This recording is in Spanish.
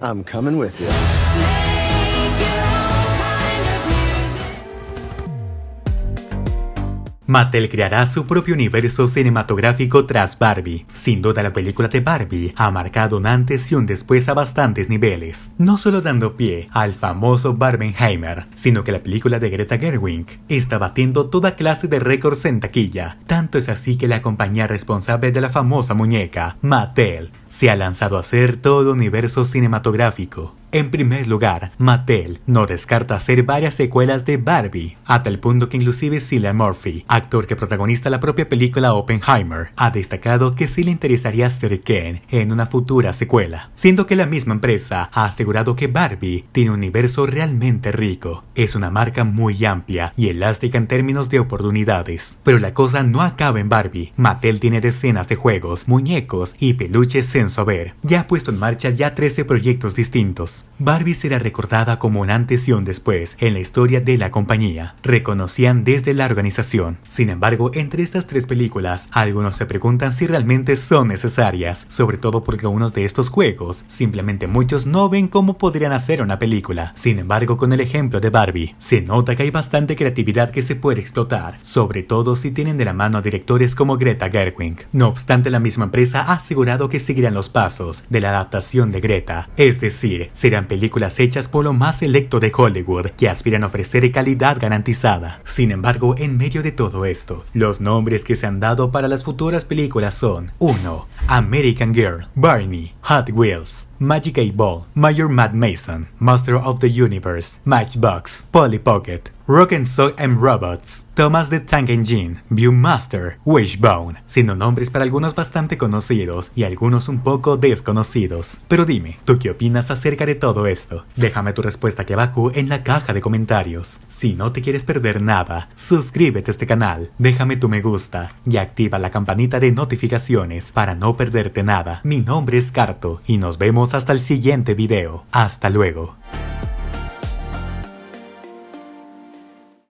I'm coming with you. Mattel creará su propio universo cinematográfico tras Barbie. Sin duda la película de Barbie ha marcado un antes y un después a bastantes niveles, no solo dando pie al famoso Barbenheimer, sino que la película de Greta Gerwig está batiendo toda clase de récords en taquilla. Tanto es así que la compañía responsable de la famosa muñeca, Mattel, se ha lanzado a hacer todo universo cinematográfico. En primer lugar, Mattel no descarta hacer varias secuelas de Barbie, a tal punto que inclusive Cillian Murphy, actor que protagoniza la propia película Oppenheimer, ha destacado que sí le interesaría ser Ken en una futura secuela, siendo que la misma empresa ha asegurado que Barbie tiene un universo realmente rico, es una marca muy amplia y elástica en términos de oportunidades. Pero la cosa no acaba en Barbie, Mattel tiene decenas de juegos, muñecos y peluches sin saber, ya ha puesto en marcha ya 13 proyectos distintos Barbie será recordada como un antes y un después en la historia de la compañía, reconocían desde la organización. Sin embargo, entre estas tres películas, algunos se preguntan si realmente son necesarias, sobre todo porque algunos de estos juegos, simplemente muchos no ven cómo podrían hacer una película. Sin embargo, con el ejemplo de Barbie, se nota que hay bastante creatividad que se puede explotar, sobre todo si tienen de la mano a directores como Greta Gerwig. No obstante, la misma empresa ha asegurado que seguirán los pasos de la adaptación de Greta, es decir, se serán películas hechas por lo más selecto de Hollywood, que aspiran a ofrecer calidad garantizada. Sin embargo, en medio de todo esto, los nombres que se han dado para las futuras películas son 1. American Girl, Barney, Hot Wheels, Magic A Ball, Major Mad Mason, Master of the Universe, Matchbox, Polly Pocket, Rock and Soul Robots, Thomas the Tank Engine, Master, Wishbone, sino nombres para algunos bastante conocidos y algunos un poco desconocidos. Pero dime, ¿tú qué opinas acerca de todo esto? Déjame tu respuesta aquí abajo en la caja de comentarios. Si no te quieres perder nada, suscríbete a este canal, déjame tu me gusta y activa la campanita de notificaciones para no perderte nada. Mi nombre es Carto y nos vemos hasta el siguiente video. Hasta luego.